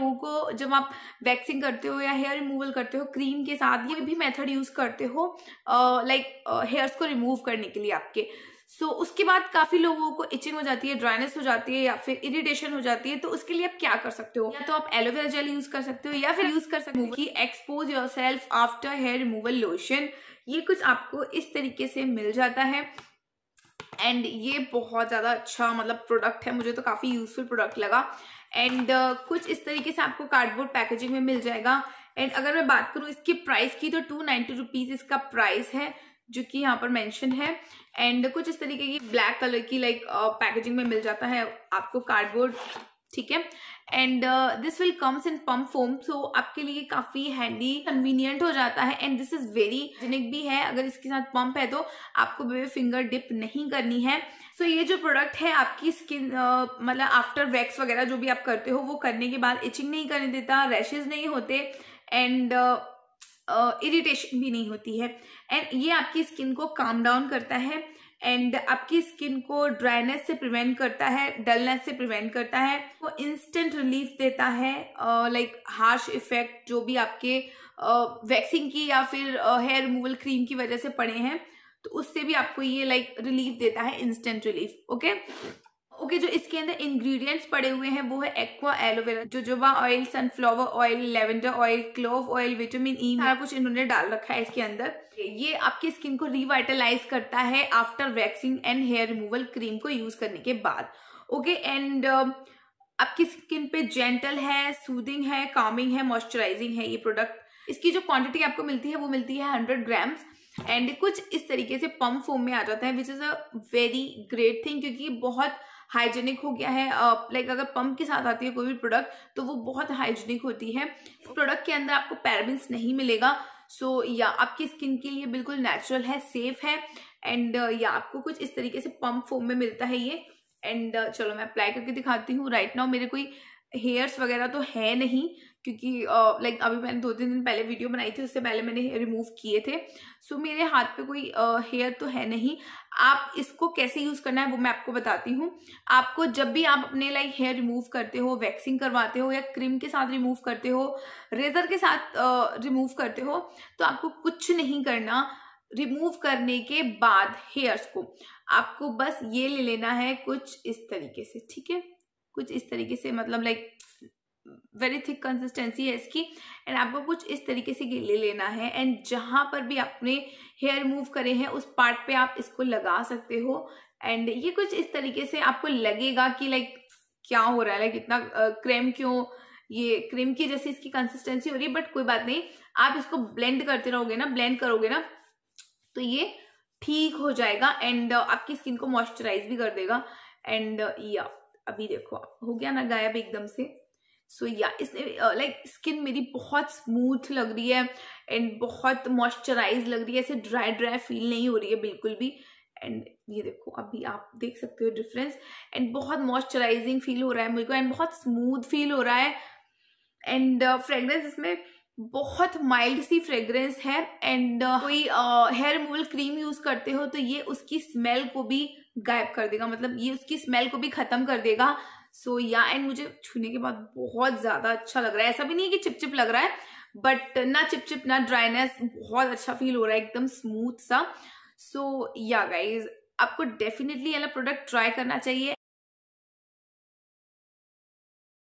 लोगों को जब आप वैक्सिंग करते हो या हेयर रिमूवल करते हो क्रीम के साथ ये भी मेथड यूज़ करते हो लाइक हेयर्स को रिमूव करने के लिए आपके सो so, उसके बाद काफी लोगों को इचिंग हो जाती है ड्राइनेस हो जाती है या फिर इरिटेशन हो जाती है तो उसके लिए आप क्या कर सकते हो या तो आप एलोवेरा जेल यूज कर सकते हो या फिर यूज कर सकते हो कि expose yourself after hair removal lotion ये कुछ आपको इस तरीके से मिल जाता है एंड ये बहुत ज़्यादा अच्छा मतलब प्रोडक्ट है मुझे तो काफ़ी यूजफुल प्रोडक्ट लगा एंड uh, कुछ इस तरीके से आपको कार्डबोर्ड पैकेजिंग में मिल जाएगा एंड अगर मैं बात करूँ इसकी प्राइस की तो टू नाइन्टी रुपीज इसका प्राइस है जो कि यहाँ पर मेंशन है एंड कुछ इस तरीके की ब्लैक कलर की लाइक like, पैकेजिंग uh, में मिल जाता है आपको कार्डबोर्ड ठीक है and this will comes in pump foam so आपके लिए काफी हैंडी कन्वीनियंट हो जाता है and this is very hygienic भी है अगर इसके साथ पम्प है तो आपको बेबी फिंगर डिप नहीं करनी है सो so, ये जो प्रोडक्ट है आपकी स्किन uh, मतलब आफ्टर वैक्स वगैरह जो भी आप करते हो वो करने के बाद इचिंग नहीं करने देता रैशेज नहीं होते एंड इरिटेशन uh, uh, भी नहीं होती है एंड ये आपकी स्किन को काम डाउन करता है एंड आपकी स्किन को ड्राइनेस से प्रिवेंट करता है डलनेस से प्रिवेंट करता है वो इंस्टेंट रिलीफ देता है लाइक हार्श इफेक्ट जो भी आपके वैक्सिंग की या फिर हेयर रिमूवल क्रीम की वजह से पड़े हैं तो उससे भी आपको ये लाइक like, रिलीफ देता है इंस्टेंट रिलीफ ओके ओके जो इसके अंदर इंग्रेडिएंट्स पड़े हुए हैं वो है aqua aloe vera jojoba oil sunflower oil lavender oil clove oil vitamin E सारा कुछ इन्होंने डाल रखा है इसके अंदर ये आपकी स्किन को रिवाइटलाइज करता है after waxing and hair removal cream को यूज करने के बाद ओके okay, एंड um, आपकी स्किन पे जेंटल है सूदिंग है कामिंग है मॉइस्चराइजिंग है ये प्रोडक्ट इसकी जो क्वांटिटी आपको मिलती है वो मिलती है हंड्रेड ग्राम्स एंड कुछ इस तरीके से पम्प फॉर्म में आ जाता है which is a very great thing क्योंकि बहुत हाइजेनिक हो गया है लाइक अगर पंप के साथ आती है कोई भी प्रोडक्ट तो वो बहुत हाइजेनिक होती है प्रोडक्ट के अंदर आपको पैराबिन्स नहीं मिलेगा सो so, या आपकी स्किन के लिए बिल्कुल नेचुरल है सेफ है एंड या आपको कुछ इस तरीके से पंप फॉर्म में मिलता है ये एंड चलो मैं अप्लाई करके दिखाती हूँ राइट नाउ मेरे कोई हेयर्स वगैरह तो है नहीं क्योंकि लाइक uh, अभी मैंने दो तीन दिन पहले वीडियो बनाई थी उससे पहले मैंने रिमूव किए थे सो so, मेरे हाथ पे कोई हेयर uh, तो है नहीं आप इसको कैसे यूज़ करना है वो मैं आपको बताती हूँ आपको जब भी आप अपने लाइक हेयर रिमूव करते हो वैक्सिंग करवाते हो या क्रीम के साथ रिमूव करते हो रेजर के साथ रिमूव uh, करते हो तो आपको कुछ नहीं करना रिमूव करने के बाद हेयर्स को आपको बस ये ले लेना है कुछ इस तरीके से ठीक है कुछ इस तरीके से मतलब लाइक वेरी थिक कंसिस्टेंसी है इसकी एंड आपको कुछ इस तरीके से ले लेना है एंड जहाँ पर भी आपने हेयर मूव करे हैं उस पार्ट पे आप इसको लगा सकते हो एंड ये कुछ इस तरीके से आपको लगेगा कि लाइक क्या हो रहा है लाइक इतना क्रेम क्यों ये क्रीम की जैसे इसकी कंसिस्टेंसी हो रही है बट कोई बात नहीं आप इसको ब्लेंड करते रहोगे ना ब्लेंड करोगे ना तो ये ठीक हो जाएगा एंड आपकी स्किन को मॉइस्चराइज भी कर देगा एंड या अभी देखो आप हो गया ना गायब एकदम से सो so, या yeah, इसने लाइक uh, स्किन like, मेरी बहुत स्मूथ लग रही है एंड बहुत मॉइस्चराइज लग रही है ऐसे ड्राई ड्राई फील नहीं हो रही है बिल्कुल भी एंड ये देखो अभी आप देख सकते हो डिफरेंस एंड बहुत मॉइस्चराइजिंग फील हो रहा है मुझे एंड बहुत स्मूथ फील हो रहा है एंड फ्रेगरेंस uh, इसमें बहुत माइल्ड सी फ्रेग्रेंस है एंड uh, कोई हेयर रिमूवल क्रीम यूज करते हो तो ये उसकी स्मेल को भी गायब कर देगा मतलब ये उसकी स्मेल को भी खत्म कर देगा सो या एंड मुझे छूने के बाद बहुत ज्यादा अच्छा लग रहा है ऐसा भी नहीं है कि चिपचिप लग रहा है बट ना चिपचिप ना ड्राइनेस बहुत अच्छा फील हो रहा है एकदम स्मूथ सा सो या गाइज आपको डेफिनेटली अला प्रोडक्ट ट्राई करना चाहिए